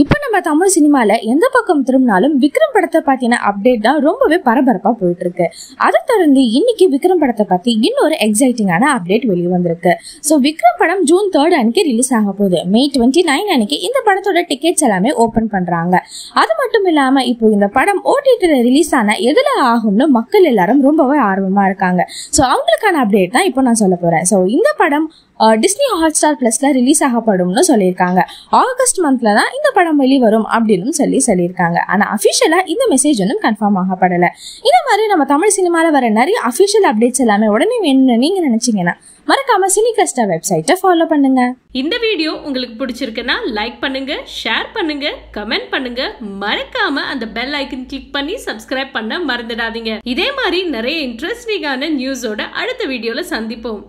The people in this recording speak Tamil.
இப்போ நம்ம தமிழ் சினிமாவில் எந்த பக்கம் திரும்பினாலும் விக்ரம் படத்தை பற்றின அப்டேட் தான் ரொம்பவே பரபரப்பாக போயிட்டு இருக்கு அதை தொடர்ந்து இன்னைக்கு விக்ரம் படத்தை பற்றி இன்னொரு எக்ஸைட்டிங்கான அப்டேட் வெளியே வந்திருக்கு ஸோ விக்ரம் படம் ஜூன் தேர்ட் அன்னைக்கு ரிலீஸ் ஆக போகுது மே டுவெண்ட்டி நைன் அன்னைக்கு இந்த படத்தோட டிக்கெட்ஸ் எல்லாமே ஓப்பன் பண்ணுறாங்க அது மட்டும் இல்லாமல் இப்போ இந்த படம் ஓடிட்டு ரிலீஸ் ஆன எதில் ஆகும்னு மக்கள் எல்லாரும் ரொம்பவே ஆர்வமாக இருக்காங்க ஸோ அவங்களுக்கான அப்டேட் தான் இப்போ நான் சொல்ல போகிறேன் ஸோ இந்த படம் டிஸ்னி ஹாட் ஸ்டார் பிளஸ்ல ரிலீஸ் ஆகப்படும்னு சொல்லியிருக்காங்க ஆகஸ்ட் மந்த்ல தான் இந்த படம் வெளிவரும் அப்படின்னு சொல்லி சொல்லியிருக்காங்க ஆனா அஃபிஷியலாக இந்த மெசேஜ் ஒன்றும் கன்ஃபார்ம் ஆகப்படலை இந்த மாதிரி நம்ம தமிழ் சினிமாவில் வர நிறைய அஃபிஷியல் அப்டேட்ஸ் எல்லாமே உடனே வேணும்னு நீங்கள் நினைச்சீங்கன்னா மறக்காம சினிகஸ்டா வெப்சைட்டை ஃபாலோ பண்ணுங்க இந்த வீடியோ உங்களுக்கு பிடிச்சிருக்குன்னா லைக் பண்ணுங்க ஷேர் பண்ணுங்க கமெண்ட் பண்ணுங்க மறக்காம அந்த பெல் ஐக்கன் கிளிக் பண்ணி சப்ஸ்கிரைப் பண்ண மறந்துடாதீங்க இதே மாதிரி நிறைய இன்ட்ரெஸ்டிங்கான நியூஸோட அடுத்த வீடியோல சந்திப்போம்